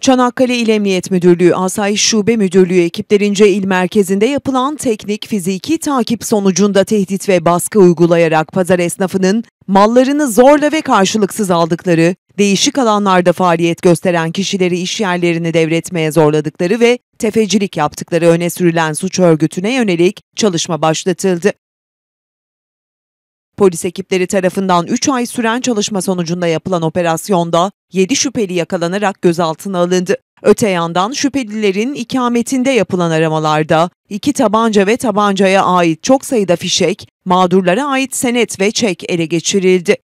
Çanakkale İl Emniyet Müdürlüğü Asayiş Şube Müdürlüğü ekiplerince il merkezinde yapılan teknik fiziki takip sonucunda tehdit ve baskı uygulayarak pazar esnafının mallarını zorla ve karşılıksız aldıkları, değişik alanlarda faaliyet gösteren kişileri iş yerlerini devretmeye zorladıkları ve tefecilik yaptıkları öne sürülen suç örgütüne yönelik çalışma başlatıldı. Polis ekipleri tarafından 3 ay süren çalışma sonucunda yapılan operasyonda 7 şüpheli yakalanarak gözaltına alındı. Öte yandan şüphelilerin ikametinde yapılan aramalarda iki tabanca ve tabancaya ait çok sayıda fişek, mağdurlara ait senet ve çek ele geçirildi.